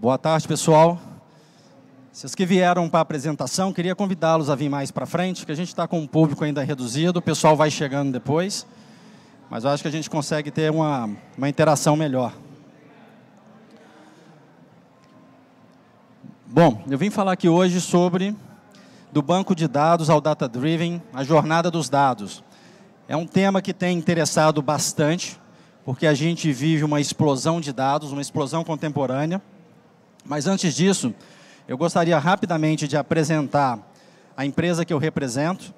Boa tarde, pessoal. Se os que vieram para a apresentação, queria convidá-los a vir mais para frente, que a gente está com um público ainda reduzido, o pessoal vai chegando depois, mas eu acho que a gente consegue ter uma, uma interação melhor. Bom, eu vim falar aqui hoje sobre do banco de dados ao data driven, a jornada dos dados. É um tema que tem interessado bastante, porque a gente vive uma explosão de dados, uma explosão contemporânea. Mas antes disso, eu gostaria rapidamente de apresentar a empresa que eu represento,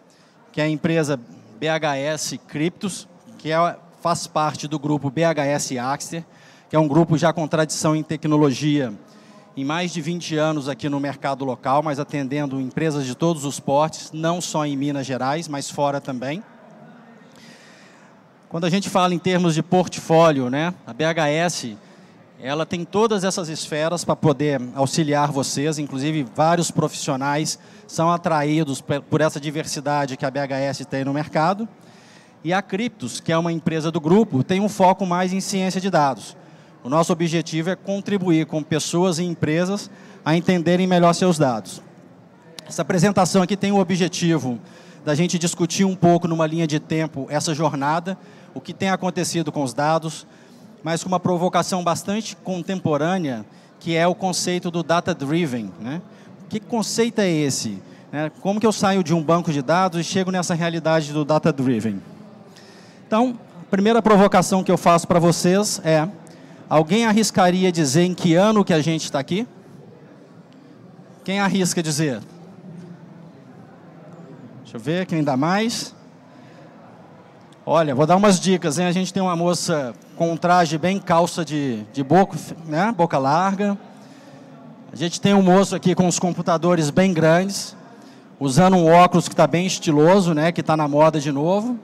que é a empresa BHS Criptos, que é, faz parte do grupo BHS Axter, que é um grupo já com tradição em tecnologia em mais de 20 anos aqui no mercado local, mas atendendo empresas de todos os portes, não só em Minas Gerais, mas fora também. Quando a gente fala em termos de portfólio, né, a BHS ela tem todas essas esferas para poder auxiliar vocês, inclusive vários profissionais são atraídos por essa diversidade que a BHS tem no mercado. E a Criptos, que é uma empresa do grupo, tem um foco mais em ciência de dados. O nosso objetivo é contribuir com pessoas e empresas a entenderem melhor seus dados. Essa apresentação aqui tem o objetivo da gente discutir um pouco, numa linha de tempo, essa jornada, o que tem acontecido com os dados, mas com uma provocação bastante contemporânea, que é o conceito do data-driven. Né? Que conceito é esse? Né? Como que eu saio de um banco de dados e chego nessa realidade do data-driven? Então, a primeira provocação que eu faço para vocês é, alguém arriscaria dizer em que ano que a gente está aqui? Quem arrisca dizer? Deixa eu ver quem dá mais. Olha, vou dar umas dicas. Hein? A gente tem uma moça com um traje bem calça de, de boca, né, boca larga. A gente tem um moço aqui com os computadores bem grandes, usando um óculos que está bem estiloso, né, que está na moda de novo.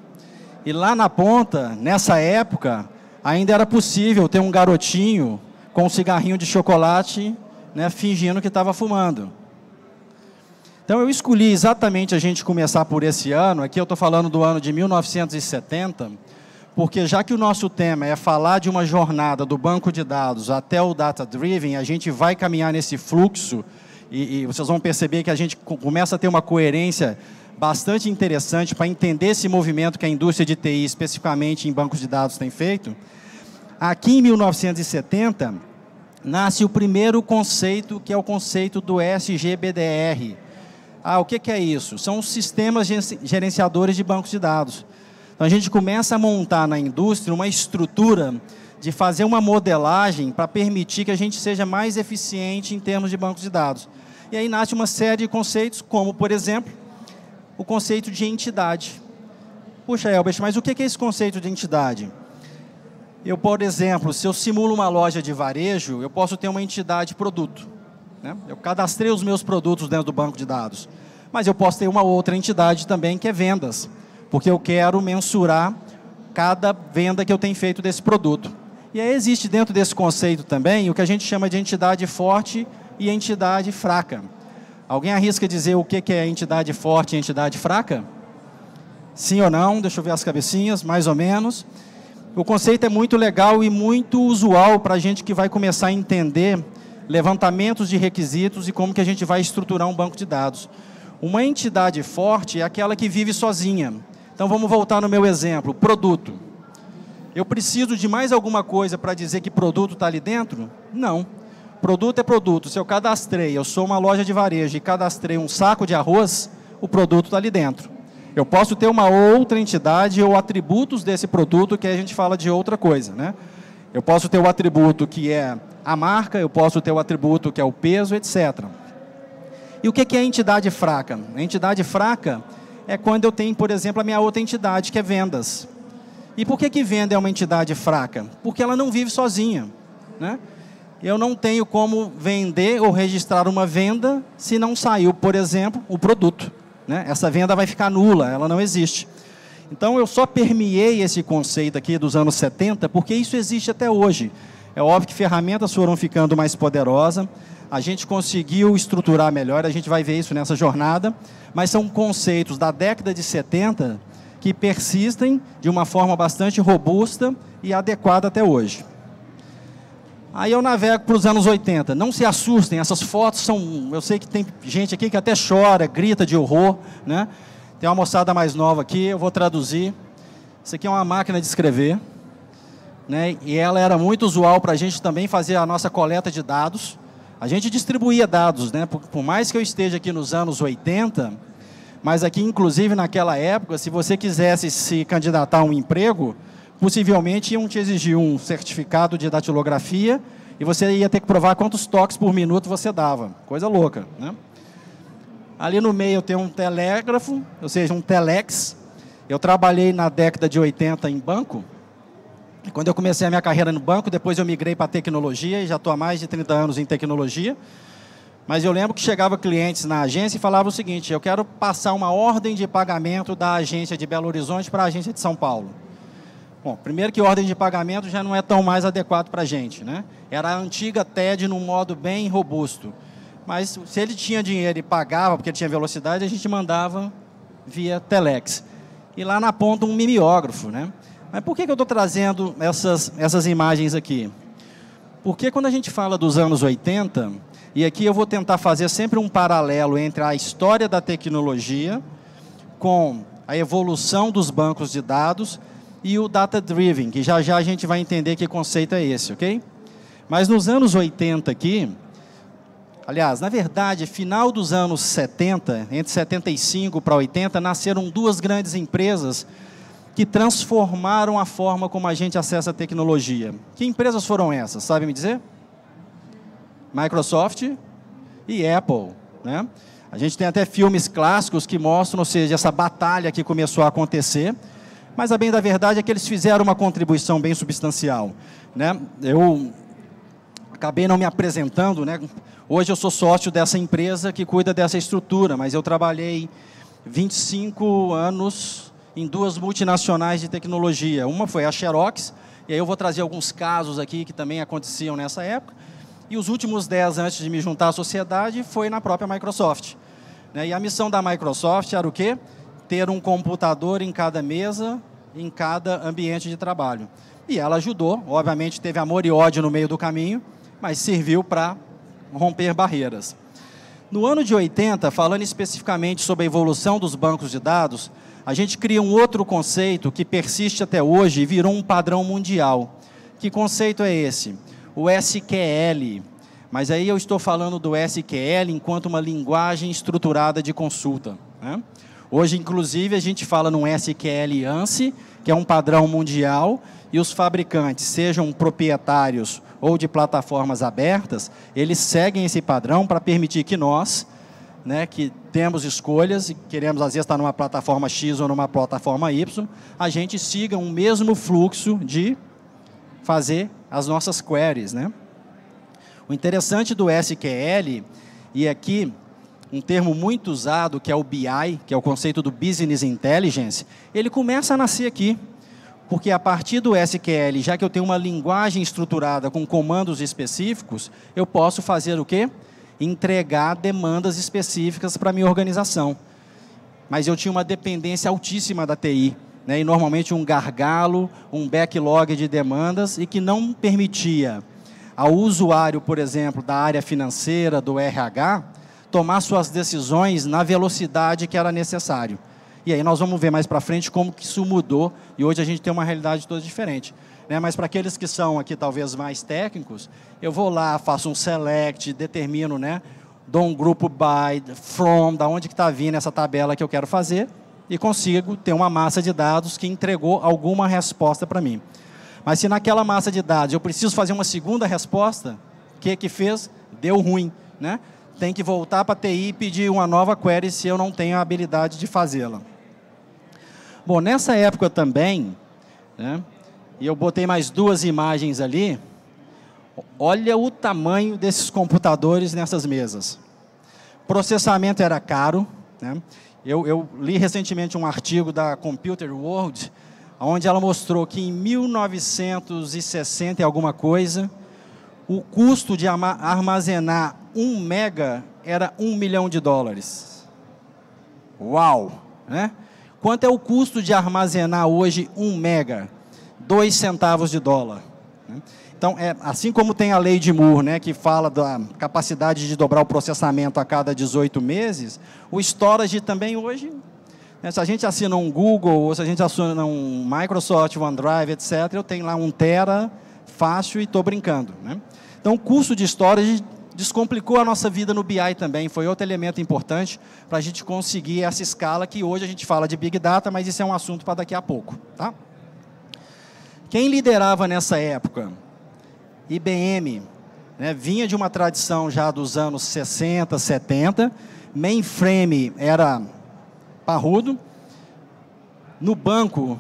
E lá na ponta, nessa época, ainda era possível ter um garotinho com um cigarrinho de chocolate, né, fingindo que estava fumando. Então eu escolhi exatamente a gente começar por esse ano, aqui eu estou falando do ano de 1970, porque já que o nosso tema é falar de uma jornada do banco de dados até o data driven, a gente vai caminhar nesse fluxo e, e vocês vão perceber que a gente começa a ter uma coerência bastante interessante para entender esse movimento que a indústria de TI, especificamente em bancos de dados, tem feito. Aqui em 1970 nasce o primeiro conceito, que é o conceito do SGBDR. Ah, o que, que é isso? São os sistemas gerenciadores de bancos de dados. Então a gente começa a montar na indústria uma estrutura de fazer uma modelagem para permitir que a gente seja mais eficiente em termos de banco de dados. E aí nasce uma série de conceitos, como, por exemplo, o conceito de entidade. Puxa, Elbert, mas o que é esse conceito de entidade? Eu, por exemplo, se eu simulo uma loja de varejo, eu posso ter uma entidade produto. Né? Eu cadastrei os meus produtos dentro do banco de dados. Mas eu posso ter uma outra entidade também, que é vendas porque eu quero mensurar cada venda que eu tenho feito desse produto. E aí existe dentro desse conceito também o que a gente chama de entidade forte e entidade fraca. Alguém arrisca dizer o que é entidade forte e entidade fraca? Sim ou não? Deixa eu ver as cabecinhas, mais ou menos. O conceito é muito legal e muito usual para a gente que vai começar a entender levantamentos de requisitos e como que a gente vai estruturar um banco de dados. Uma entidade forte é aquela que vive sozinha. Então vamos voltar no meu exemplo, produto. Eu preciso de mais alguma coisa para dizer que produto está ali dentro? Não. Produto é produto. Se eu cadastrei, eu sou uma loja de varejo e cadastrei um saco de arroz, o produto está ali dentro. Eu posso ter uma outra entidade ou atributos desse produto que a gente fala de outra coisa, né? Eu posso ter o atributo que é a marca, eu posso ter o atributo que é o peso, etc. E o que é a entidade fraca? A entidade fraca é quando eu tenho, por exemplo, a minha outra entidade, que é vendas. E por que, que venda é uma entidade fraca? Porque ela não vive sozinha. Né? Eu não tenho como vender ou registrar uma venda se não saiu, por exemplo, o produto. Né? Essa venda vai ficar nula, ela não existe. Então eu só permeei esse conceito aqui dos anos 70 porque isso existe até hoje. É óbvio que ferramentas foram ficando mais poderosas, a gente conseguiu estruturar melhor, a gente vai ver isso nessa jornada, mas são conceitos da década de 70 que persistem de uma forma bastante robusta e adequada até hoje. Aí eu navego para os anos 80. Não se assustem, essas fotos são. Eu sei que tem gente aqui que até chora, grita de horror. Né? Tem uma moçada mais nova aqui, eu vou traduzir. Isso aqui é uma máquina de escrever. Né? E ela era muito usual para a gente também fazer a nossa coleta de dados. A gente distribuía dados, né? Por, por, mais que eu esteja aqui nos anos 80, mas aqui, inclusive, naquela época, se você quisesse se candidatar a um emprego, possivelmente iam te exigir um certificado de datilografia e você ia ter que provar quantos toques por minuto você dava. Coisa louca, né? Ali no meio eu tenho um telégrafo, ou seja, um telex. Eu trabalhei na década de 80 em banco, quando eu comecei a minha carreira no banco, depois eu migrei para tecnologia e já estou há mais de 30 anos em tecnologia. Mas eu lembro que chegava clientes na agência e falava o seguinte: eu quero passar uma ordem de pagamento da agência de Belo Horizonte para a agência de São Paulo. Bom, primeiro que ordem de pagamento já não é tão mais adequado para a gente, né? Era a antiga TED num modo bem robusto. Mas se ele tinha dinheiro e pagava, porque ele tinha velocidade, a gente mandava via telex. E lá na ponta um mimeógrafo, né? Mas por que, que eu estou trazendo essas, essas imagens aqui? Porque quando a gente fala dos anos 80, e aqui eu vou tentar fazer sempre um paralelo entre a história da tecnologia com a evolução dos bancos de dados e o data driven, que já já a gente vai entender que conceito é esse, ok? Mas nos anos 80 aqui, aliás, na verdade, final dos anos 70, entre 75 para 80, nasceram duas grandes empresas que transformaram a forma como a gente acessa a tecnologia. Que empresas foram essas? Sabe me dizer? Microsoft e Apple, né? A gente tem até filmes clássicos que mostram, ou seja, essa batalha que começou a acontecer. Mas a bem da verdade é que eles fizeram uma contribuição bem substancial, né? Eu acabei não me apresentando, né? Hoje eu sou sócio dessa empresa que cuida dessa estrutura, mas eu trabalhei 25 anos em duas multinacionais de tecnologia. Uma foi a Xerox, e aí eu vou trazer alguns casos aqui que também aconteciam nessa época. E os últimos dez antes de me juntar à sociedade foi na própria Microsoft. Né? E a missão da Microsoft era o quê? Ter um computador em cada mesa, em cada ambiente de trabalho. E ela ajudou, obviamente teve amor e ódio no meio do caminho, mas serviu para romper barreiras. No ano de 80, falando especificamente sobre a evolução dos bancos de dados, a gente cria um outro conceito que persiste até hoje e virou um padrão mundial. Que conceito é esse? O SQL. Mas aí eu estou falando do SQL enquanto uma linguagem estruturada de consulta. Né? Hoje, inclusive, a gente fala no SQL ANSI, que é um padrão mundial, e os fabricantes, sejam proprietários ou de plataformas abertas, eles seguem esse padrão para permitir que nós, né, que temos escolhas e queremos às vezes estar tá numa plataforma X ou numa plataforma Y, a gente siga um mesmo fluxo de fazer as nossas queries, né? O interessante do SQL e aqui um termo muito usado que é o BI, que é o conceito do Business Intelligence, ele começa a nascer aqui. Porque a partir do SQL, já que eu tenho uma linguagem estruturada com comandos específicos, eu posso fazer o quê? entregar demandas específicas para minha organização. Mas eu tinha uma dependência altíssima da TI, né, e normalmente um gargalo, um backlog de demandas e que não permitia ao usuário, por exemplo, da área financeira, do RH, tomar suas decisões na velocidade que era necessário. E aí nós vamos ver mais para frente como que isso mudou e hoje a gente tem uma realidade toda diferente. Né? Mas para aqueles que são aqui talvez mais técnicos, eu vou lá, faço um select, determino, né? dou um grupo by, from, da onde que está vindo essa tabela que eu quero fazer e consigo ter uma massa de dados que entregou alguma resposta para mim. Mas se naquela massa de dados eu preciso fazer uma segunda resposta, o que que fez? Deu ruim, né? Tem que voltar para a TI e pedir uma nova query se eu não tenho a habilidade de fazê-la. Bom, nessa época também, né, e eu botei mais duas imagens ali. Olha o tamanho desses computadores nessas mesas. Processamento era caro. Né? Eu, eu li recentemente um artigo da Computer World, onde ela mostrou que em 1960 e alguma coisa, o custo de armazenar um mega era um milhão de dólares. Uau! Né? Quanto é o custo de armazenar hoje um mega? 2 centavos de dólar. Né? Então, é, assim como tem a lei de Moore, né, que fala da capacidade de dobrar o processamento a cada 18 meses, o storage também hoje, né, se a gente assina um Google, ou se a gente assina um Microsoft, OneDrive, etc., eu tenho lá um tera fácil e estou brincando. Né? Então, o curso de storage descomplicou a nossa vida no BI também, foi outro elemento importante para a gente conseguir essa escala que hoje a gente fala de Big Data, mas isso é um assunto para daqui a pouco. Tá? Quem liderava nessa época? IBM. Né? Vinha de uma tradição já dos anos 60, 70. Mainframe era parrudo. No banco,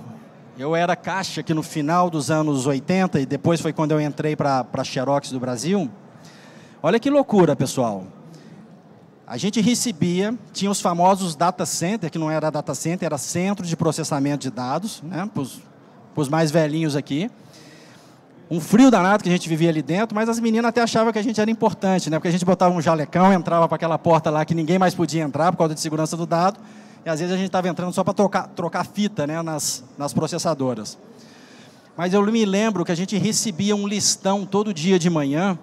eu era caixa que no final dos anos 80, e depois foi quando eu entrei para a Xerox do Brasil. Olha que loucura, pessoal. A gente recebia, tinha os famosos data center, que não era data center, era centro de processamento de dados, né, para os para os mais velhinhos aqui. Um frio danado que a gente vivia ali dentro, mas as meninas até achavam que a gente era importante, né? Porque a gente botava um jalecão, entrava para aquela porta lá que ninguém mais podia entrar por causa de segurança do dado, e às vezes a gente estava entrando só para trocar, trocar fita né? nas, nas processadoras. Mas eu me lembro que a gente recebia um listão todo dia de manhã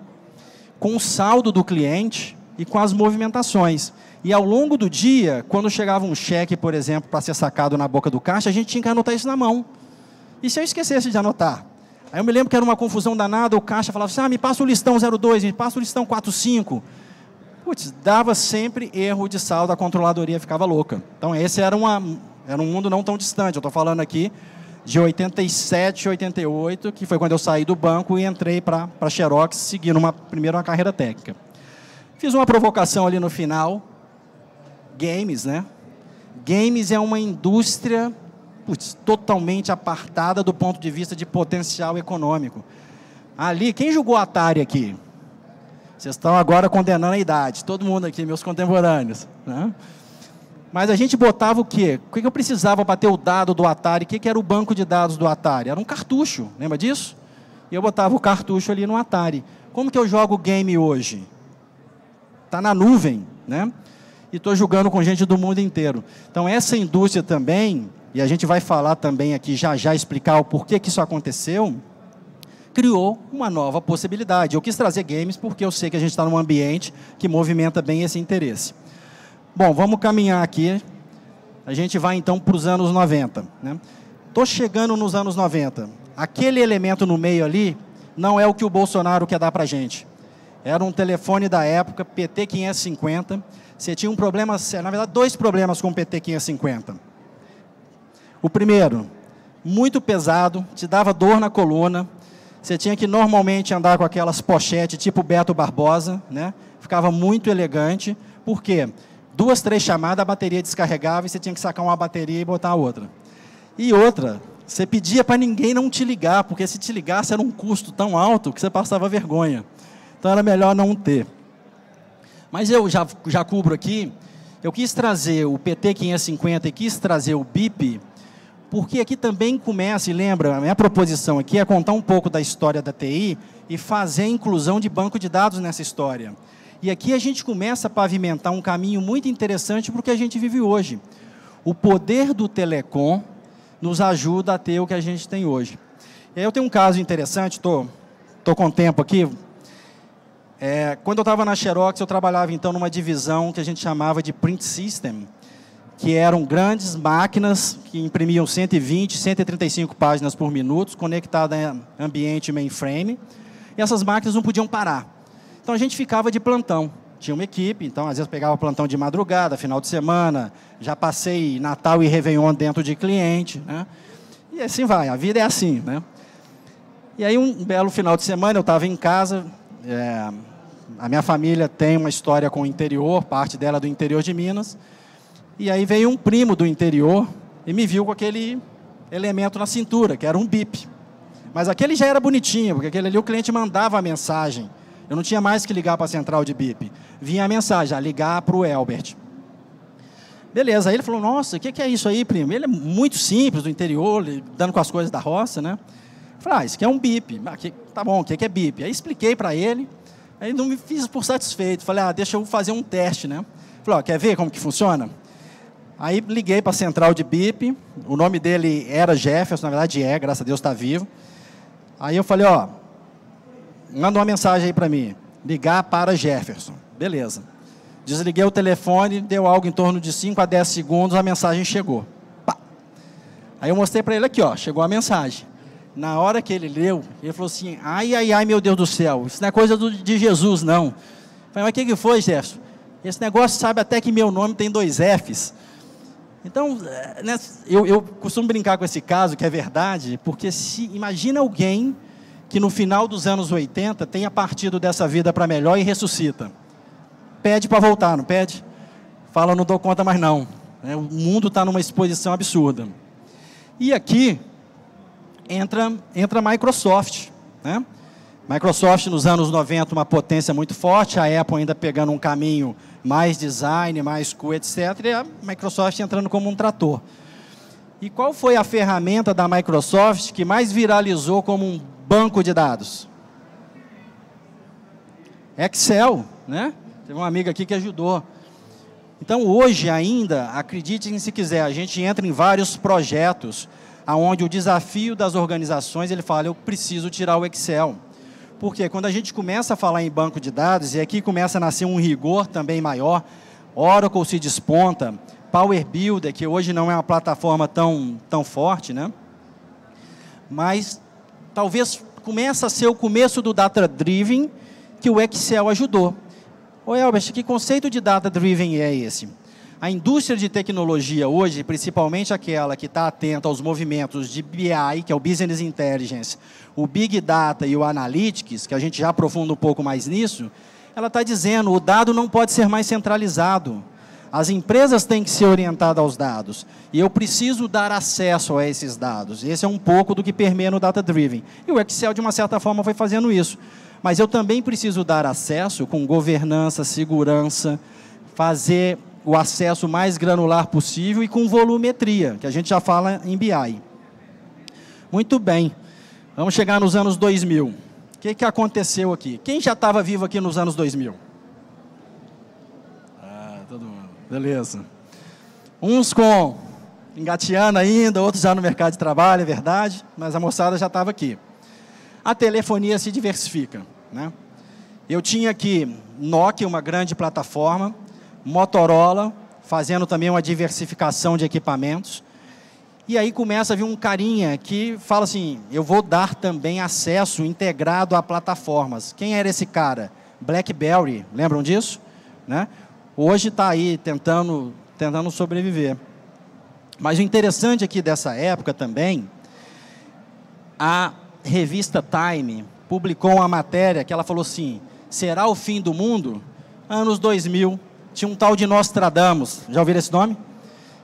com o saldo do cliente e com as movimentações. E ao longo do dia, quando chegava um cheque, por exemplo, para ser sacado na boca do caixa, a gente tinha que anotar isso na mão. E se eu esquecesse de anotar? Aí eu me lembro que era uma confusão danada, o caixa falava assim, ah, me passa o listão 02, me passa o listão 45. Putz, dava sempre erro de saldo, a controladoria ficava louca. Então esse era, uma, era um mundo não tão distante, eu estou falando aqui de 87, 88, que foi quando eu saí do banco e entrei para a Xerox, seguindo uma, primeiro uma carreira técnica. Fiz uma provocação ali no final, games, né? Games é uma indústria putz, totalmente apartada do ponto de vista de potencial econômico. Ali, quem julgou Atari aqui? Vocês estão agora condenando a idade, todo mundo aqui, meus contemporâneos. Né? Mas a gente botava o quê? O que eu precisava para ter o dado do Atari? O que era o banco de dados do Atari? Era um cartucho, lembra disso? E eu botava o cartucho ali no Atari. Como que eu jogo game hoje? Está na nuvem, né? E estou jogando com gente do mundo inteiro. Então, essa indústria também e a gente vai falar também aqui já já explicar o porquê que isso aconteceu, criou uma nova possibilidade. Eu quis trazer games porque eu sei que a gente está num ambiente que movimenta bem esse interesse. Bom, vamos caminhar aqui. A gente vai então para os anos 90. Estou né? chegando nos anos 90. Aquele elemento no meio ali não é o que o Bolsonaro quer dar para a gente. Era um telefone da época, PT 550. Você tinha um problema, na verdade, dois problemas com o PT 550 o primeiro, muito pesado, te dava dor na coluna. Você tinha que normalmente andar com aquelas pochetes tipo Beto Barbosa, né? Ficava muito elegante. Por quê? Duas, três chamadas, a bateria descarregava e você tinha que sacar uma bateria e botar outra. E outra, você pedia para ninguém não te ligar, porque se te ligasse era um custo tão alto que você passava vergonha. Então era melhor não ter. Mas eu já, já cubro aqui, eu quis trazer o PT 550 e quis trazer o BIP porque aqui também começa, e lembra, a minha proposição aqui é contar um pouco da história da TI e fazer a inclusão de banco de dados nessa história. E aqui a gente começa a pavimentar um caminho muito interessante para o que a gente vive hoje. O poder do telecom nos ajuda a ter o que a gente tem hoje. E eu tenho um caso interessante, estou tô, tô com tempo aqui, é, quando eu estava na Xerox, eu trabalhava então numa divisão que a gente chamava de Print System, que eram grandes máquinas que imprimiam 120, 135 páginas por minuto, conectada em ambiente mainframe, e essas máquinas não podiam parar. Então a gente ficava de plantão. Tinha uma equipe, então às vezes pegava plantão de madrugada, final de semana, já passei Natal e Réveillon dentro de cliente, né? E assim vai, a vida é assim, né? E aí um belo final de semana eu estava em casa, é, a minha família tem uma história com o interior, parte dela é do interior de Minas, e aí veio um primo do interior e me viu com aquele elemento na cintura, que era um bip. Mas aquele já era bonitinho, porque aquele ali o cliente mandava a mensagem. Eu não tinha mais que ligar para a central de bip. Vinha a mensagem, a ah, ligar para o Elbert. Beleza, aí ele falou, nossa, o que, que, é isso aí, primo? Ele é muito simples, do interior, dando com as coisas da roça, né? Eu falei, ah, isso aqui é um bip. Ah, que, tá bom, o que, que é bip? Aí expliquei para ele, aí não me fiz por satisfeito. Falei, ah, deixa eu fazer um teste, né? Falei, ó, quer ver como que funciona? Aí liguei para a central de BIP, o nome dele era Jefferson, na verdade é, graças a Deus está vivo. Aí eu falei, ó, manda uma mensagem aí para mim, ligar para Jefferson. Beleza. Desliguei o telefone, deu algo em torno de 5 a 10 segundos, a mensagem chegou. Pá. Aí eu mostrei para ele aqui, ó, chegou a mensagem. Na hora que ele leu, ele falou assim: ai, ai, ai, meu Deus do céu, isso não é coisa do, de Jesus, não. Eu falei, mas o que, que foi, Jefferson? Esse negócio sabe até que meu nome tem dois Fs. Então, é, né, eu, eu costumo brincar com esse caso, que é verdade, porque se imagina alguém que no final dos anos 80 tenha partido dessa vida para melhor e ressuscita. Pede para voltar, não pede? Fala, não dou conta mais não. Né, o mundo está numa exposição absurda. E aqui entra, entra a Microsoft. Né? Microsoft nos anos 90 uma potência muito forte, a Apple ainda pegando um caminho mais design, mais cool, etc. E a Microsoft entrando como um trator. E qual foi a ferramenta da Microsoft que mais viralizou como um banco de dados? Excel, né? Teve uma amiga aqui que ajudou. Então, hoje ainda, acreditem se quiser, a gente entra em vários projetos aonde o desafio das organizações, ele fala, eu preciso tirar o Excel. Porque quando a gente começa a falar em banco de dados, e aqui começa a nascer um rigor também maior, Oracle se desponta, Power Builder, que hoje não é uma plataforma tão, tão forte, né? mas talvez começa a ser o começo do Data Driven que o Excel ajudou. Ô Elbert, que conceito de Data Driven é esse? A indústria de tecnologia hoje, principalmente aquela que está atenta aos movimentos de BI, que é o Business Intelligence, o Big Data e o Analytics, que a gente já aprofunda um pouco mais nisso, ela está dizendo o dado não pode ser mais centralizado. As empresas têm que ser orientadas aos dados. E eu preciso dar acesso a esses dados. Esse é um pouco do que permeia no Data Driven. E o Excel, de uma certa forma, foi fazendo isso. Mas eu também preciso dar acesso com governança, segurança, fazer o acesso mais granular possível e com volumetria, que a gente já fala em BI. Muito bem, vamos chegar nos anos 2000. O que, que aconteceu aqui? Quem já estava vivo aqui nos anos 2000? Ah, todo mundo. Beleza. Uns com engateando ainda, outros já no mercado de trabalho, é verdade, mas a moçada já estava aqui. A telefonia se diversifica. Né? Eu tinha aqui Nokia, uma grande plataforma, Motorola, fazendo também uma diversificação de equipamentos. E aí começa a vir um carinha que fala assim: eu vou dar também acesso integrado a plataformas. Quem era esse cara? BlackBerry, lembram disso? Né? Hoje está aí tentando, tentando sobreviver. Mas o interessante aqui dessa época também, a revista Time publicou uma matéria que ela falou assim: será o fim do mundo? Anos 2000, tinha um tal de Nostradamus, já ouviram esse nome?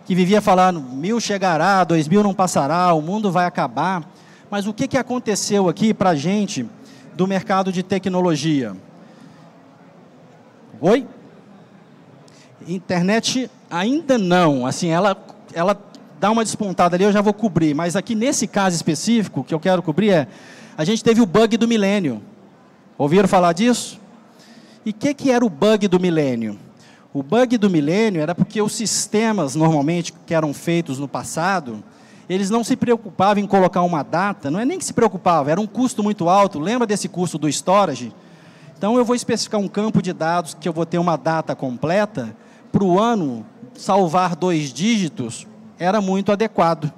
Que vivia falando: mil chegará, dois mil não passará, o mundo vai acabar. Mas o que, que aconteceu aqui para a gente do mercado de tecnologia? Oi? Internet ainda não, assim, ela, ela dá uma despontada ali, eu já vou cobrir. Mas aqui nesse caso específico, que eu quero cobrir é, a gente teve o bug do milênio. Ouviram falar disso? E o que, que era o bug do milênio? O bug do milênio era porque os sistemas, normalmente, que eram feitos no passado, eles não se preocupavam em colocar uma data, não é nem que se preocupava, era um custo muito alto. Lembra desse custo do storage? Então, eu vou especificar um campo de dados que eu vou ter uma data completa, para o ano, salvar dois dígitos era muito adequado.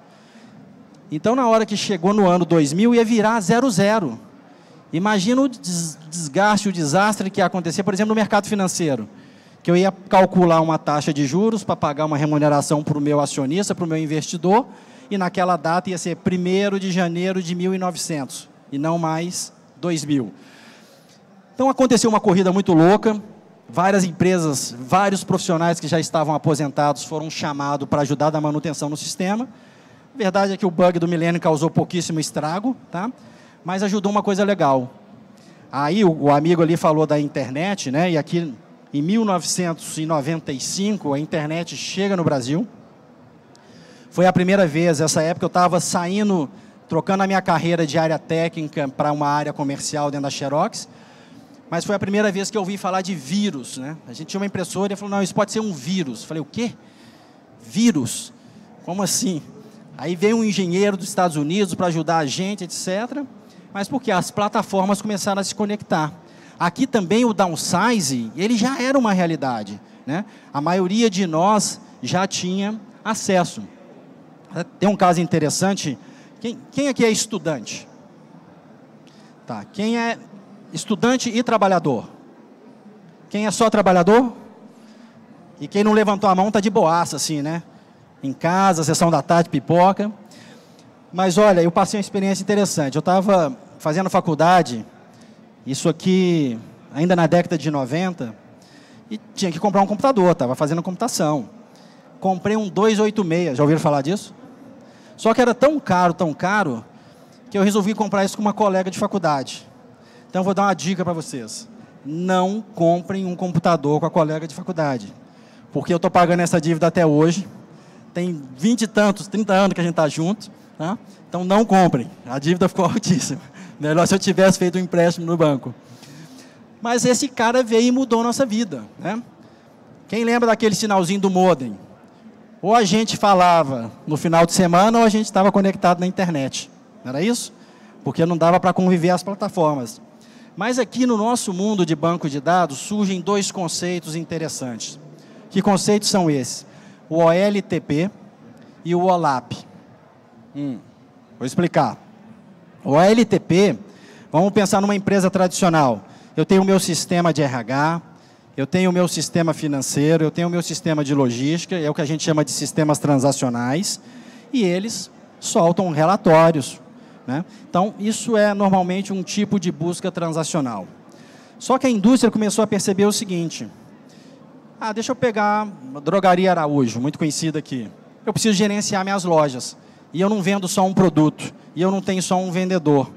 Então, na hora que chegou no ano 2000, ia virar zero zero. Imagina o desgaste, o desastre que ia acontecer, por exemplo, no mercado financeiro que eu ia calcular uma taxa de juros para pagar uma remuneração para o meu acionista, para o meu investidor, e naquela data ia ser 1 de janeiro de 1900 e não mais 2000. Então aconteceu uma corrida muito louca, várias empresas, vários profissionais que já estavam aposentados foram chamados para ajudar na manutenção no sistema. A verdade é que o bug do milênio causou pouquíssimo estrago, tá? mas ajudou uma coisa legal. Aí o, o amigo ali falou da internet, né? e aqui em 1995, a internet chega no Brasil. Foi a primeira vez, essa época eu estava saindo, trocando a minha carreira de área técnica para uma área comercial dentro da Xerox. Mas foi a primeira vez que eu ouvi falar de vírus, né? A gente tinha uma impressora e falou: "Não, isso pode ser um vírus". Eu falei: "O quê? Vírus? Como assim?" Aí veio um engenheiro dos Estados Unidos para ajudar a gente, etc. Mas porque as plataformas começaram a se conectar. Aqui também o downsize, ele já era uma realidade. Né? A maioria de nós já tinha acesso. Tem um caso interessante. Quem, quem aqui é estudante? Tá. Quem é estudante e trabalhador? Quem é só trabalhador? E quem não levantou a mão está de boaça, assim, né? Em casa, sessão da tarde, pipoca. Mas olha, eu passei uma experiência interessante. Eu estava fazendo faculdade isso aqui, ainda na década de 90, e tinha que comprar um computador, estava fazendo computação. Comprei um 286, já ouviram falar disso? Só que era tão caro, tão caro, que eu resolvi comprar isso com uma colega de faculdade. Então eu vou dar uma dica para vocês. Não comprem um computador com a colega de faculdade. Porque eu estou pagando essa dívida até hoje. Tem 20 e tantos, 30 anos que a gente está junto. Tá? Então não comprem. A dívida ficou altíssima. Melhor se eu tivesse feito um empréstimo no banco. Mas esse cara veio e mudou nossa vida. Né? Quem lembra daquele sinalzinho do modem? Ou a gente falava no final de semana ou a gente estava conectado na internet. Não era isso? Porque não dava para conviver as plataformas. Mas aqui no nosso mundo de banco de dados surgem dois conceitos interessantes. Que conceitos são esses? O OLTP e o OLAP. Hum, vou explicar. O ALTP, vamos pensar numa empresa tradicional. Eu tenho o meu sistema de RH, eu tenho o meu sistema financeiro, eu tenho o meu sistema de logística, é o que a gente chama de sistemas transacionais, e eles soltam relatórios. Né? Então, isso é normalmente um tipo de busca transacional. Só que a indústria começou a perceber o seguinte: ah, deixa eu pegar a drogaria Araújo, muito conhecida aqui. Eu preciso gerenciar minhas lojas. E eu não vendo só um produto, e eu não tenho só um vendedor.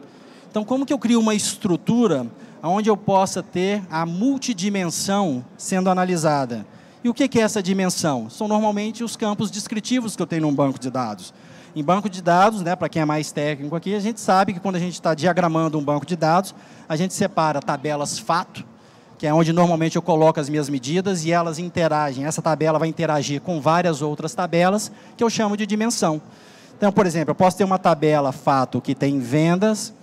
Então, como que eu crio uma estrutura onde eu possa ter a multidimensão sendo analisada? E o que é essa dimensão? São normalmente os campos descritivos que eu tenho num banco de dados. Em banco de dados, né, para quem é mais técnico aqui, a gente sabe que quando a gente está diagramando um banco de dados, a gente separa tabelas fato, que é onde normalmente eu coloco as minhas medidas e elas interagem. Essa tabela vai interagir com várias outras tabelas, que eu chamo de dimensão. Então, por exemplo, eu posso ter uma tabela fato que tem vendas,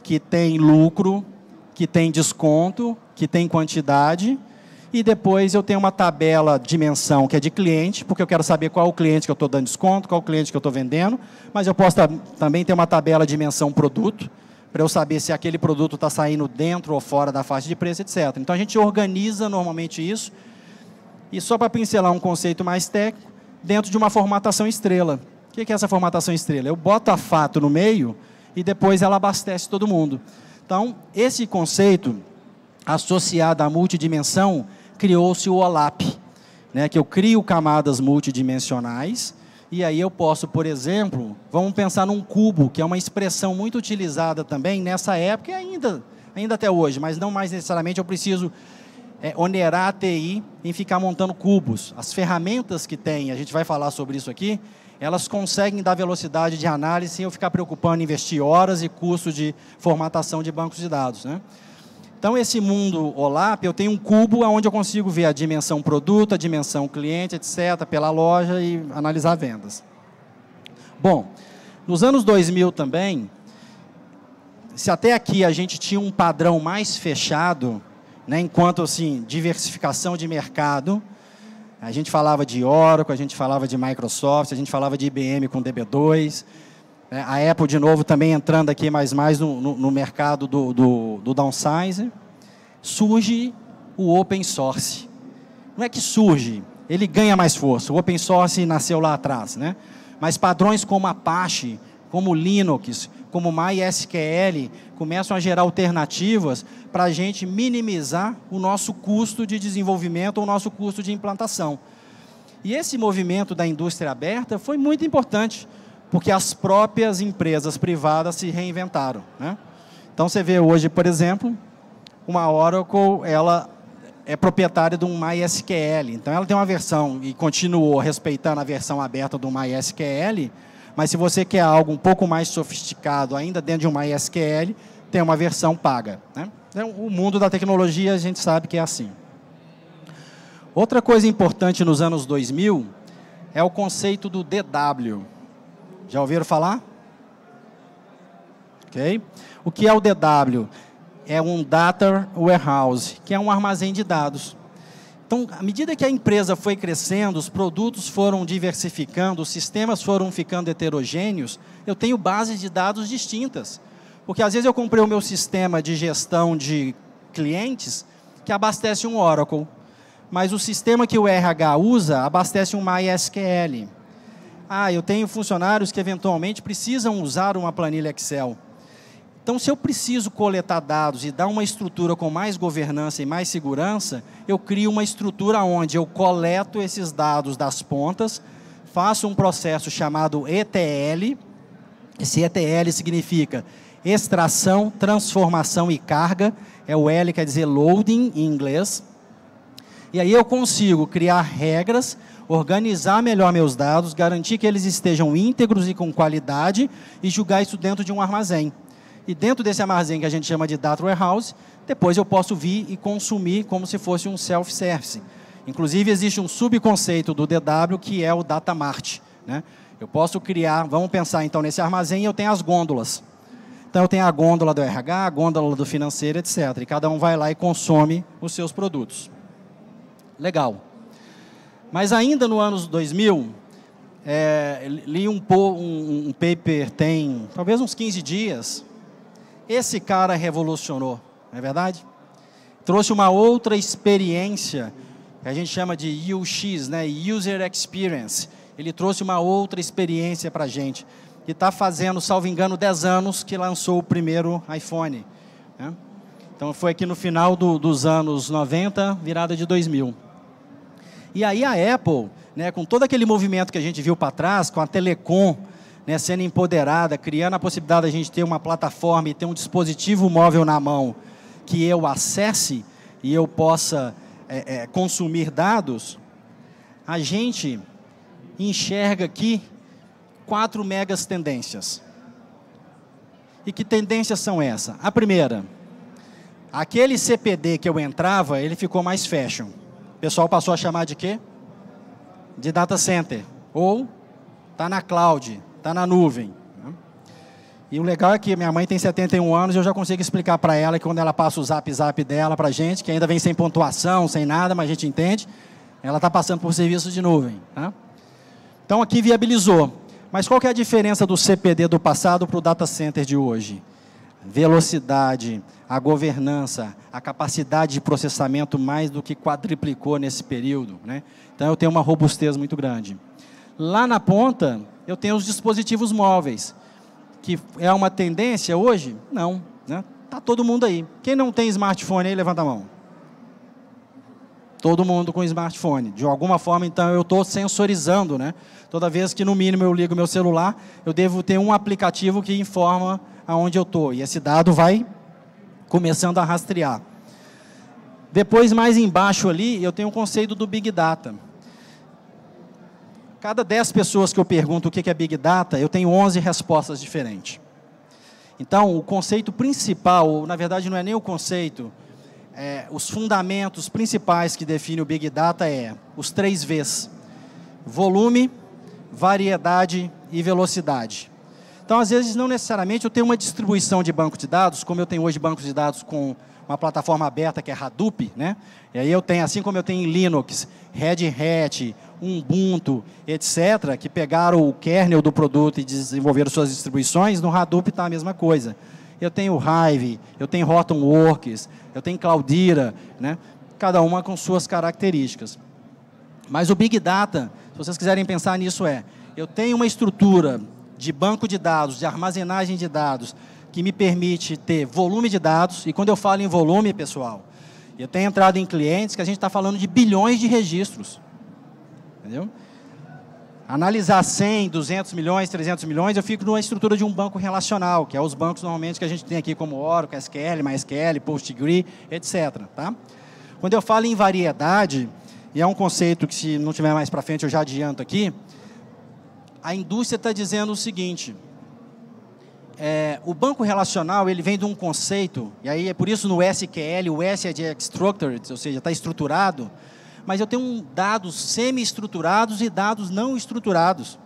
que tem lucro, que tem desconto, que tem quantidade, e depois eu tenho uma tabela dimensão que é de cliente, porque eu quero saber qual o cliente que eu estou dando desconto, qual o cliente que eu estou vendendo, mas eu posso também ter uma tabela dimensão produto, para eu saber se aquele produto está saindo dentro ou fora da faixa de preço, etc. Então a gente organiza normalmente isso. E só para pincelar um conceito mais técnico, dentro de uma formatação estrela que, que é essa formatação estrela? Eu boto a fato no meio e depois ela abastece todo mundo. Então, esse conceito, associado à multidimensão, criou-se o OLAP, né, que eu crio camadas multidimensionais, e aí eu posso, por exemplo, vamos pensar num cubo, que é uma expressão muito utilizada também nessa época e ainda, ainda até hoje, mas não mais necessariamente eu preciso é, onerar a TI em ficar montando cubos. As ferramentas que tem, a gente vai falar sobre isso aqui, elas conseguem dar velocidade de análise sem eu ficar preocupando em investir horas e custo de formatação de bancos de dados. Né? Então, esse mundo OLAP, eu tenho um cubo onde eu consigo ver a dimensão produto, a dimensão cliente, etc., pela loja e analisar vendas. Bom, nos anos 2000 também, se até aqui a gente tinha um padrão mais fechado né, enquanto assim, diversificação de mercado. A gente falava de Oracle, a gente falava de Microsoft, a gente falava de IBM com DB2, né, a Apple, de novo, também entrando aqui mais mais no, no, no mercado do, do, do surge o open source. Não é que surge, ele ganha mais força. O open source nasceu lá atrás, né? Mas padrões como Apache, como Linux, como MySQL, começam a gerar alternativas para a gente minimizar o nosso custo de desenvolvimento, o nosso custo de implantação. E esse movimento da indústria aberta foi muito importante, porque as próprias empresas privadas se reinventaram. Né? Então você vê hoje, por exemplo, uma Oracle, ela é proprietária de um MySQL. Então ela tem uma versão e continuou respeitando a versão aberta do MySQL, mas se você quer algo um pouco mais sofisticado, ainda dentro de uma MySQL, tem uma versão paga. Né? Então, o mundo da tecnologia a gente sabe que é assim. Outra coisa importante nos anos 2000 é o conceito do DW. Já ouviram falar? Ok? O que é o DW? É um Data Warehouse, que é um armazém de dados. Então, à medida que a empresa foi crescendo, os produtos foram diversificando, os sistemas foram ficando heterogêneos, eu tenho bases de dados distintas. Porque às vezes eu comprei o meu sistema de gestão de clientes que abastece um Oracle, mas o sistema que o RH usa abastece um MySQL. Ah, eu tenho funcionários que eventualmente precisam usar uma planilha Excel. Então, se eu preciso coletar dados e dar uma estrutura com mais governança e mais segurança, eu crio uma estrutura onde eu coleto esses dados das pontas, faço um processo chamado ETL. Esse ETL significa extração, transformação e carga. É o L quer dizer loading em inglês. E aí eu consigo criar regras, organizar melhor meus dados, garantir que eles estejam íntegros e com qualidade e julgar isso dentro de um armazém. E dentro desse armazém que a gente chama de data warehouse, depois eu posso vir e consumir como se fosse um self-service. Inclusive, existe um subconceito do DW que é o data mart. Né? Eu posso criar, vamos pensar então nesse armazém, eu tenho as gôndolas. Então, eu tenho a gôndola do RH, a gôndola do financeiro, etc. E cada um vai lá e consome os seus produtos. Legal. Mas ainda no anos 2000, é, li um, um, um paper tem talvez uns 15 dias, esse cara revolucionou, não é verdade? Trouxe uma outra experiência, que a gente chama de UX, né? User Experience. Ele trouxe uma outra experiência para a gente, que está fazendo, salvo engano, 10 anos que lançou o primeiro iPhone. Né? Então foi aqui no final do, dos anos 90, virada de 2000. E aí a Apple, né, com todo aquele movimento que a gente viu para trás, com a Telecom, né, sendo empoderada, criando a possibilidade a gente ter uma plataforma e ter um dispositivo móvel na mão que eu acesse e eu possa é, é, consumir dados, a gente enxerga aqui quatro megas tendências. E que tendências são essas? A primeira, aquele CPD que eu entrava, ele ficou mais fashion. O pessoal passou a chamar de quê? De data center. Ou está na cloud, está na nuvem. Né? E o legal é que minha mãe tem 71 anos e eu já consigo explicar para ela que quando ela passa o zap zap dela para gente, que ainda vem sem pontuação, sem nada, mas a gente entende, ela está passando por serviço de nuvem. Tá? Então aqui viabilizou. Mas qual que é a diferença do CPD do passado para o data center de hoje? Velocidade, a governança, a capacidade de processamento mais do que quadriplicou nesse período. Né? Então eu tenho uma robustez muito grande. Lá na ponta, eu tenho os dispositivos móveis, que é uma tendência hoje? Não, né? Tá todo mundo aí. Quem não tem smartphone aí, levanta a mão. Todo mundo com smartphone. De alguma forma, então, eu estou sensorizando, né? Toda vez que, no mínimo, eu ligo meu celular, eu devo ter um aplicativo que informa aonde eu estou. E esse dado vai começando a rastrear. Depois, mais embaixo ali, eu tenho o conceito do Big Data cada 10 pessoas que eu pergunto o que é Big Data, eu tenho 11 respostas diferentes. Então, o conceito principal, na verdade não é nem o conceito, é, os fundamentos principais que definem o Big Data é os três Vs: volume, variedade e velocidade. Então, às vezes, não necessariamente eu tenho uma distribuição de banco de dados, como eu tenho hoje banco de dados com uma plataforma aberta que é Hadoop, né? E aí eu tenho, assim como eu tenho em Linux, Red Hat, Ubuntu, etc., que pegaram o kernel do produto e desenvolveram suas distribuições, no Hadoop está a mesma coisa. Eu tenho Hive, eu tenho Hortonworks, eu tenho Cloudera, né? cada uma com suas características. Mas o Big Data, se vocês quiserem pensar nisso, é: eu tenho uma estrutura de banco de dados, de armazenagem de dados, que me permite ter volume de dados, e quando eu falo em volume, pessoal, eu tenho entrado em clientes que a gente está falando de bilhões de registros. Entendeu? Analisar 100, 200 milhões, 300 milhões, eu fico numa estrutura de um banco relacional, que é os bancos normalmente que a gente tem aqui como Oracle, SQL, MySQL, PostgreSQL, etc. Tá? Quando eu falo em variedade, e é um conceito que se não tiver mais para frente eu já adianto aqui, a indústria está dizendo o seguinte, é, o banco relacional ele vem de um conceito, e aí é por isso no SQL, o S é de structured, ou seja, está estruturado, mas eu tenho um dados semi-estruturados e dados não estruturados.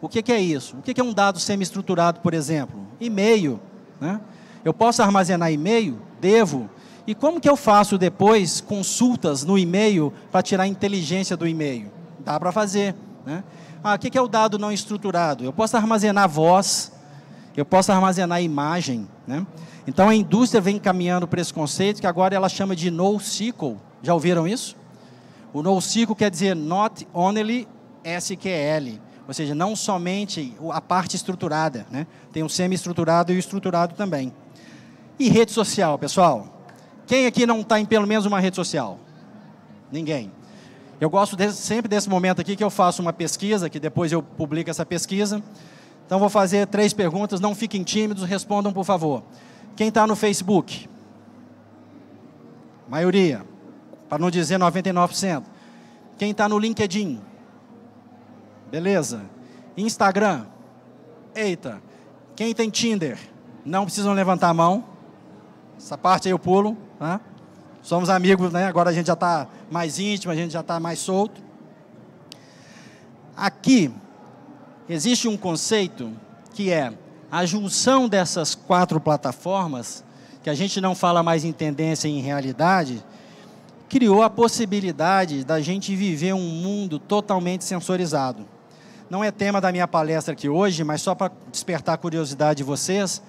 O que, que é isso? O que, que é um dado semi-estruturado, por exemplo? E-mail. Né? Eu posso armazenar e-mail? Devo. E como que eu faço depois consultas no e-mail para tirar a inteligência do e-mail? Dá para fazer. Né? Ah, o que, que é o dado não estruturado? Eu posso armazenar voz, eu posso armazenar imagem. Né? Então a indústria vem caminhando para esse conceito que agora ela chama de NoSQL. Já ouviram isso? O NoSQL quer dizer not only SQL, ou seja, não somente a parte estruturada, né? tem o semi-estruturado e o estruturado também. E rede social, pessoal? Quem aqui não está em pelo menos uma rede social? Ninguém. Eu gosto de, sempre desse momento aqui que eu faço uma pesquisa, que depois eu publico essa pesquisa. Então vou fazer três perguntas, não fiquem tímidos, respondam por favor. Quem está no Facebook? Maioria, para não dizer 99%. Quem está no LinkedIn? Beleza. Instagram? Eita. Quem tem Tinder? Não precisam levantar a mão. Essa parte aí eu pulo. Tá? Somos amigos, né? Agora a gente já está mais íntimo, a gente já está mais solto. Aqui, existe um conceito que é a junção dessas quatro plataformas, que a gente não fala mais em tendência e em realidade, criou a possibilidade da gente viver um mundo totalmente sensorizado. Não é tema da minha palestra aqui hoje, mas só para despertar a curiosidade de vocês,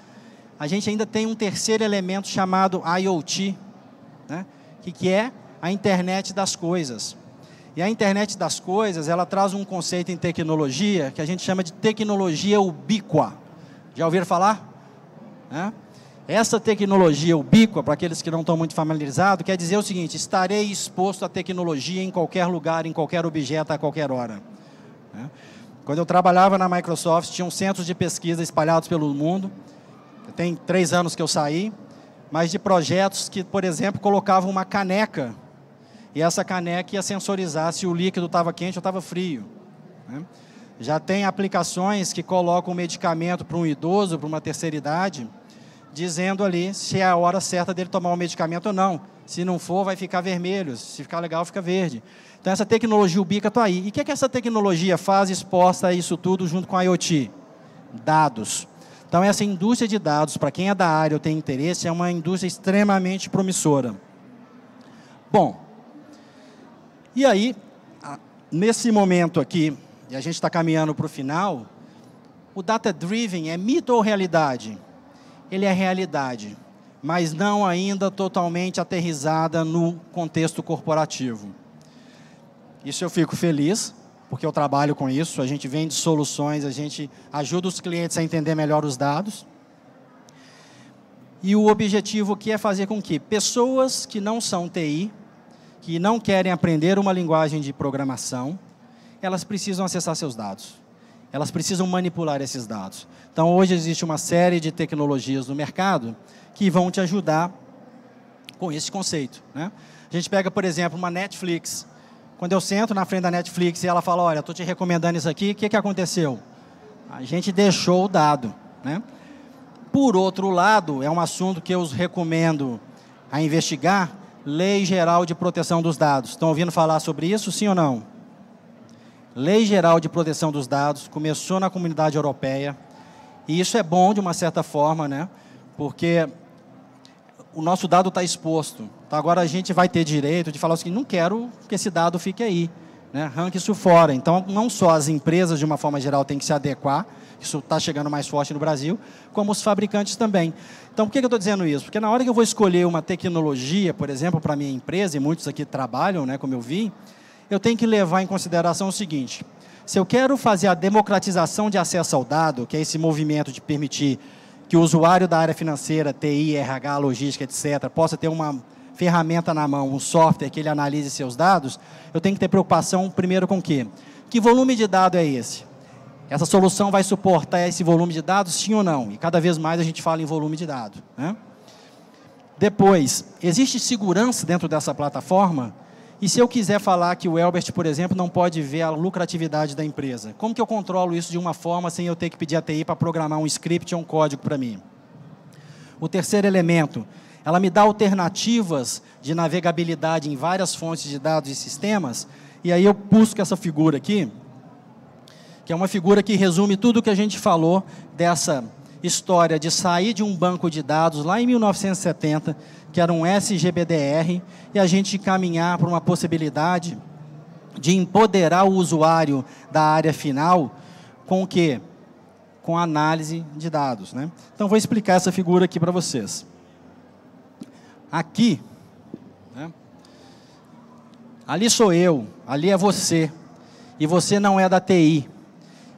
a gente ainda tem um terceiro elemento chamado IoT, né? que, que é a internet das coisas. E a internet das coisas, ela traz um conceito em tecnologia que a gente chama de tecnologia ubíqua. Já ouviram falar? É? Essa tecnologia ubíqua, para aqueles que não estão muito familiarizados, quer dizer o seguinte: estarei exposto à tecnologia em qualquer lugar, em qualquer objeto, a qualquer hora. É? Quando eu trabalhava na Microsoft, tinham centros de pesquisa espalhados pelo mundo. Tem três anos que eu saí, mas de projetos que, por exemplo, colocavam uma caneca e essa caneca ia sensorizar se o líquido estava quente ou estava frio. Né? Já tem aplicações que colocam o medicamento para um idoso, para uma terceira idade, dizendo ali se é a hora certa dele tomar o medicamento ou não. Se não for, vai ficar vermelho. Se ficar legal, fica verde. Então, essa tecnologia ubica está aí. E o que, é que essa tecnologia faz exposta a isso tudo junto com a IoT? Dados. Então, essa indústria de dados, para quem é da área ou tem interesse, é uma indústria extremamente promissora. Bom, e aí, nesse momento aqui, e a gente está caminhando para o final, o data driven é mito ou realidade? Ele é realidade, mas não ainda totalmente aterrizada no contexto corporativo. Isso eu fico feliz, porque eu trabalho com isso, a gente vende soluções, a gente ajuda os clientes a entender melhor os dados. E o objetivo aqui é fazer com que pessoas que não são TI, que não querem aprender uma linguagem de programação, elas precisam acessar seus dados. Elas precisam manipular esses dados. Então, hoje existe uma série de tecnologias no mercado que vão te ajudar com esse conceito. Né? A gente pega, por exemplo, uma Netflix. Quando eu sento na frente da Netflix e ela fala, olha, estou te recomendando isso aqui, o que, que aconteceu? A gente deixou o dado. Né? Por outro lado, é um assunto que eu os recomendo a investigar, Lei Geral de Proteção dos Dados. Estão ouvindo falar sobre isso, sim ou não? Lei Geral de Proteção dos Dados começou na comunidade europeia. E isso é bom de uma certa forma, né? Porque o nosso dado está exposto. Então, agora a gente vai ter direito de falar "O seguinte, não quero que esse dado fique aí. Né? Ranque isso fora. Então, não só as empresas, de uma forma geral, têm que se adequar, isso está chegando mais forte no Brasil, como os fabricantes também. Então, por que, eu estou dizendo isso? Porque na hora que eu vou escolher uma tecnologia, por exemplo, para minha empresa, e muitos aqui trabalham, né, como eu vi, eu tenho que levar em consideração o seguinte: se eu quero fazer a democratização de acesso ao dado, que é esse movimento de permitir que o usuário da área financeira, TI, RH, logística, etc., possa ter uma ferramenta na mão, um software que ele analise seus dados, eu tenho que ter preocupação primeiro com o quê? Que volume de dado é esse? Essa solução vai suportar esse volume de dados, sim ou não? E cada vez mais a gente fala em volume de dados. Né? Depois, existe segurança dentro dessa plataforma? E se eu quiser falar que o Elbert, por exemplo, não pode ver a lucratividade da empresa, como que eu controlo isso de uma forma sem eu ter que pedir a TI para programar um script ou um código para mim? O terceiro elemento, ela me dá alternativas de navegabilidade em várias fontes de dados e sistemas, e aí eu busco essa figura aqui, que é uma figura que resume tudo o que a gente falou dessa história de sair de um banco de dados lá em 1970, que era um SGBDR, e a gente caminhar para uma possibilidade de empoderar o usuário da área final com o quê? Com análise de dados. Né? Então, vou explicar essa figura aqui para vocês. Aqui, né? ali sou eu, ali é você, e você não é da TI,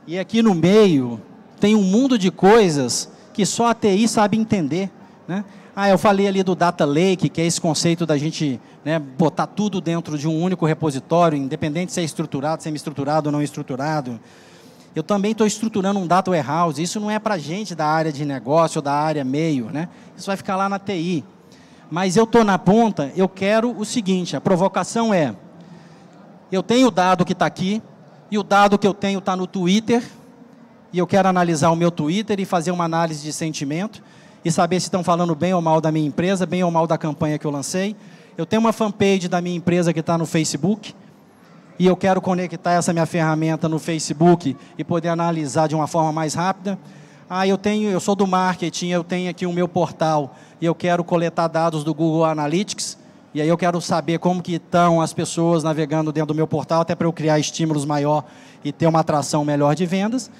e aqui no meio tem um mundo de coisas que só a TI sabe entender. Né? Ah, eu falei ali do data lake, que é esse conceito da gente né, botar tudo dentro de um único repositório, independente se é estruturado, semi-estruturado é ou não estruturado. Eu também estou estruturando um data warehouse. Isso não é para gente da área de negócio, da área meio, né? Isso vai ficar lá na TI. Mas eu estou na ponta, eu quero o seguinte, a provocação é, eu tenho o dado que está aqui, e o dado que eu tenho está no Twitter. E eu quero analisar o meu Twitter e fazer uma análise de sentimento e saber se estão falando bem ou mal da minha empresa, bem ou mal da campanha que eu lancei. Eu tenho uma fanpage da minha empresa que está no Facebook e eu quero conectar essa minha ferramenta no Facebook e poder analisar de uma forma mais rápida. Ah, eu tenho, eu sou do marketing, eu tenho aqui o meu portal e eu quero coletar dados do Google Analytics e aí eu quero saber como que estão as pessoas navegando dentro do meu portal, até para eu criar estímulos maior e ter uma atração melhor de vendas.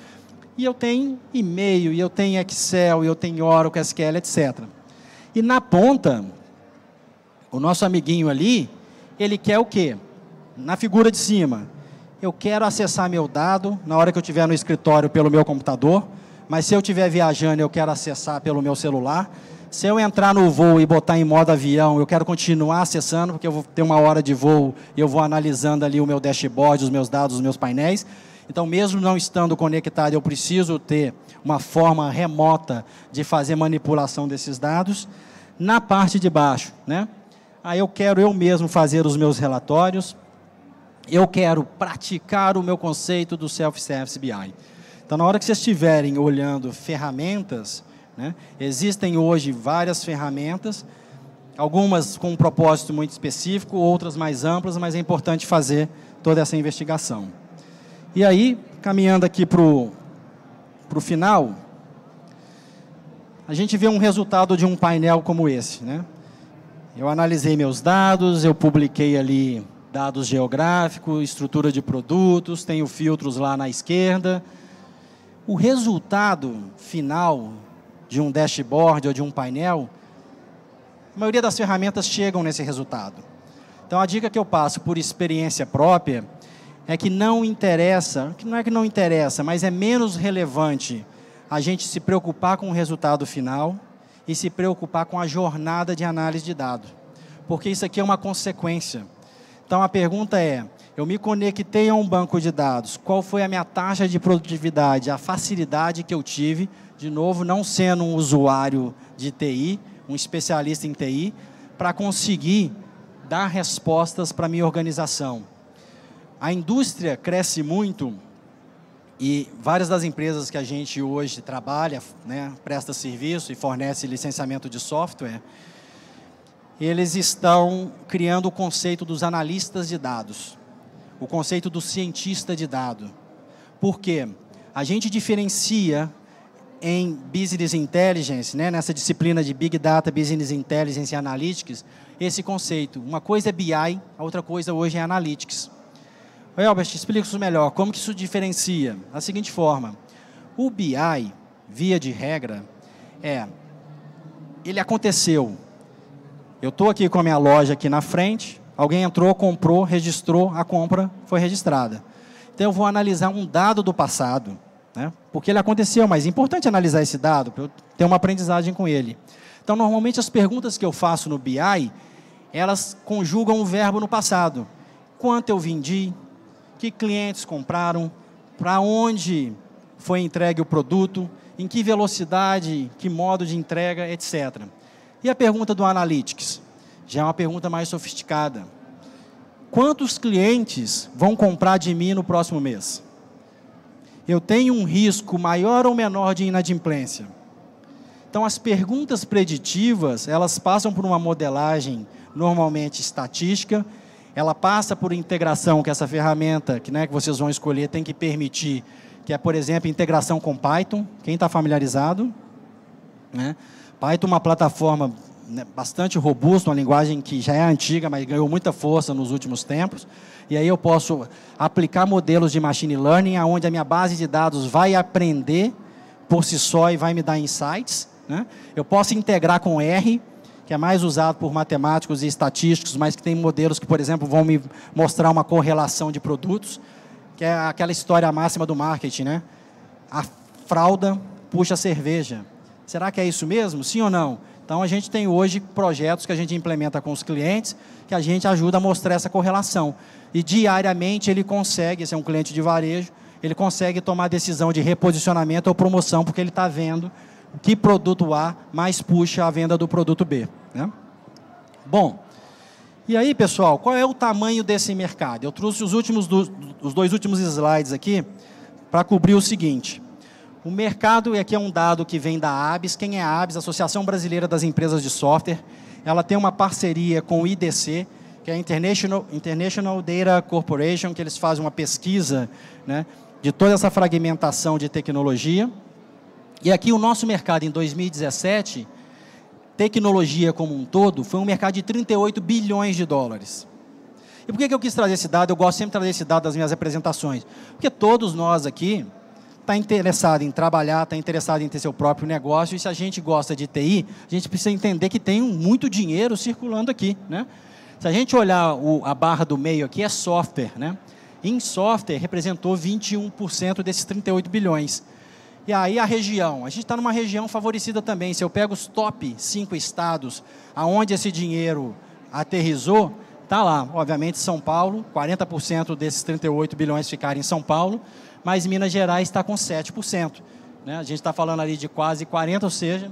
E eu tenho e-mail, e eu tenho Excel, e eu tenho Oracle, SQL, etc. E na ponta, o nosso amiguinho ali, ele quer o quê? Na figura de cima, eu quero acessar meu dado na hora que eu estiver no escritório pelo meu computador, mas se eu estiver viajando, eu quero acessar pelo meu celular. Se eu entrar no voo e botar em modo avião, eu quero continuar acessando, porque eu vou ter uma hora de voo e eu vou analisando ali o meu dashboard, os meus dados, os meus painéis. Então, mesmo não estando conectado, eu preciso ter uma forma remota de fazer manipulação desses dados. Na parte de baixo, né? Aí eu quero eu mesmo fazer os meus relatórios. Eu quero praticar o meu conceito do self-service BI. Então, na hora que vocês estiverem olhando ferramentas, né? Existem hoje várias ferramentas, algumas com um propósito muito específico, outras mais amplas, mas é importante fazer toda essa investigação. E aí, caminhando aqui para o final, a gente vê um resultado de um painel como esse. Né? Eu analisei meus dados, eu publiquei ali dados geográficos, estrutura de produtos, tenho filtros lá na esquerda. O resultado final de um dashboard ou de um painel, a maioria das ferramentas chegam nesse resultado. Então, a dica que eu passo por experiência própria é que não interessa, que não é que não interessa, mas é menos relevante a gente se preocupar com o resultado final e se preocupar com a jornada de análise de dado, porque isso aqui é uma consequência. Então, a pergunta é: eu me conectei a um banco de dados. Qual foi a minha taxa de produtividade? A facilidade que eu tive, de novo, não sendo um usuário de TI, um especialista em TI, para conseguir dar respostas para a minha organização. A indústria cresce muito e várias das empresas que a gente hoje trabalha, né, presta serviço e fornece licenciamento de software, eles estão criando o conceito dos analistas de dados o conceito do cientista de dado. Por quê? A gente diferencia em Business Intelligence, né, nessa disciplina de Big Data, Business Intelligence e Analytics, esse conceito. Uma coisa é BI, a outra coisa hoje é Analytics. Oi, Albert, explica isso melhor. Como que isso diferencia? Da seguinte forma, o BI, via de regra, é, ele aconteceu. Eu estou aqui com a minha loja aqui na frente, Alguém entrou, comprou, registrou, a compra foi registrada. Então eu vou analisar um dado do passado, né? porque ele aconteceu, mas é importante analisar esse dado para eu ter uma aprendizagem com ele. Então normalmente as perguntas que eu faço no BI, elas conjugam o um verbo no passado. Quanto eu vendi, que clientes compraram, para onde foi entregue o produto, em que velocidade, que modo de entrega, etc. E a pergunta do Analytics? Já é uma pergunta mais sofisticada. Quantos clientes vão comprar de mim no próximo mês? Eu tenho um risco maior ou menor de inadimplência? Então, as perguntas preditivas, elas passam por uma modelagem normalmente estatística, ela passa por integração, que essa ferramenta que, né, que vocês vão escolher tem que permitir, que é, por exemplo, integração com Python, quem está familiarizado. Né? Python é uma plataforma né, bastante robusto, uma linguagem que já é antiga, mas ganhou muita força nos últimos tempos. E aí eu posso aplicar modelos de machine learning, onde a minha base de dados vai aprender por si só e vai me dar insights. Né? Eu posso integrar com R, que é mais usado por matemáticos e estatísticos, mas que tem modelos que, por exemplo, vão me mostrar uma correlação de produtos, que é aquela história máxima do marketing, né? A fralda puxa a cerveja. Será que é isso mesmo? Sim ou não? Então a gente tem hoje projetos que a gente implementa com os clientes, que a gente ajuda a mostrar essa correlação. E diariamente ele consegue, esse é um cliente de varejo, ele consegue tomar decisão de reposicionamento ou promoção, porque ele está vendo que produto A mais puxa a venda do produto B. Né? Bom, e aí, pessoal, qual é o tamanho desse mercado? Eu trouxe os, últimos, os dois últimos slides aqui para cobrir o seguinte. O mercado, é e aqui é um dado que vem da ABS, quem é a ABS? Associação Brasileira das Empresas de Software. Ela tem uma parceria com o IDC, que é a International, International Data Corporation, que eles fazem uma pesquisa né, de toda essa fragmentação de tecnologia. E aqui o nosso mercado em 2017, tecnologia como um todo, foi um mercado de 38 bilhões de dólares. E por que eu quis trazer esse dado? Eu gosto sempre de trazer esse dado das minhas apresentações. Porque todos nós aqui, está interessado em trabalhar, está interessado em ter seu próprio negócio, e se a gente gosta de TI, a gente precisa entender que tem muito dinheiro circulando aqui. Né? Se a gente olhar o, a barra do meio aqui, é software. Né? Em software, representou 21% desses 38 bilhões. E aí a região, a gente está numa região favorecida também. Se eu pego os top 5 estados, aonde esse dinheiro aterrizou, está lá. Obviamente, São Paulo, 40% desses 38 bilhões ficaram em São Paulo mas Minas Gerais está com 7%. Né? A gente está falando ali de quase 40%, ou seja,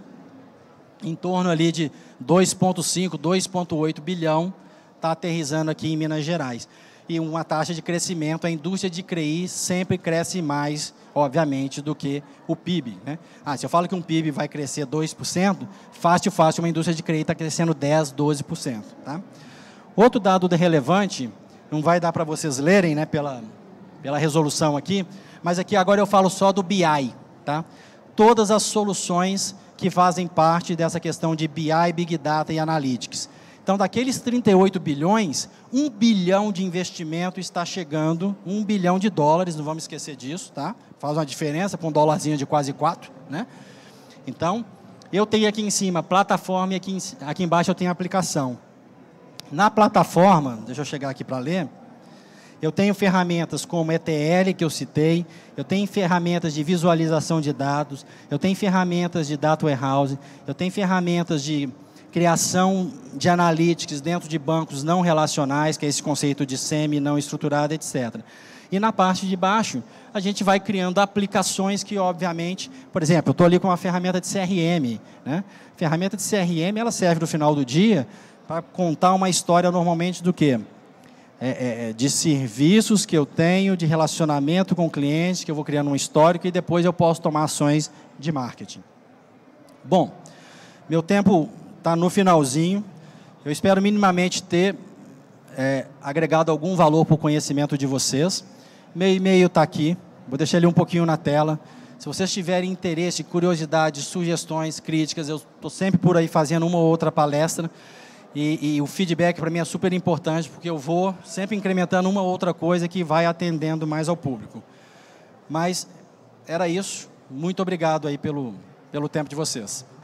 em torno ali de 2,5, 2,8 bilhão está aterrizando aqui em Minas Gerais. E uma taxa de crescimento, a indústria de CRI sempre cresce mais, obviamente, do que o PIB. Né? Ah, se eu falo que um PIB vai crescer 2%, fácil, fácil, uma indústria de CRI está crescendo 10, 12%. Tá? Outro dado relevante, não vai dar para vocês lerem né, pela, pela resolução aqui, mas aqui agora eu falo só do BI, tá? Todas as soluções que fazem parte dessa questão de BI, Big Data e Analytics. Então, daqueles 38 bilhões, um bilhão de investimento está chegando, um bilhão de dólares, não vamos esquecer disso, tá? Faz uma diferença com um dólarzinho de quase quatro, né? Então, eu tenho aqui em cima plataforma e aqui, em, aqui embaixo eu tenho aplicação. Na plataforma, deixa eu chegar aqui para ler, eu tenho ferramentas como ETL, que eu citei, eu tenho ferramentas de visualização de dados, eu tenho ferramentas de data warehouse, eu tenho ferramentas de criação de analytics dentro de bancos não relacionais, que é esse conceito de semi não estruturado, etc. E na parte de baixo, a gente vai criando aplicações que, obviamente, por exemplo, eu estou ali com uma ferramenta de CRM. Né? ferramenta de CRM ela serve no final do dia para contar uma história normalmente do quê? É, é, é, de serviços que eu tenho, de relacionamento com clientes, que eu vou criando um histórico e depois eu posso tomar ações de marketing. Bom, meu tempo está no finalzinho. Eu espero minimamente ter é, agregado algum valor para o conhecimento de vocês. Meu e-mail está aqui, vou deixar ele um pouquinho na tela. Se vocês tiverem interesse, curiosidade, sugestões, críticas, eu estou sempre por aí fazendo uma ou outra palestra. E, e o feedback para mim é super importante, porque eu vou sempre incrementando uma outra coisa que vai atendendo mais ao público. Mas era isso. Muito obrigado aí pelo, pelo tempo de vocês.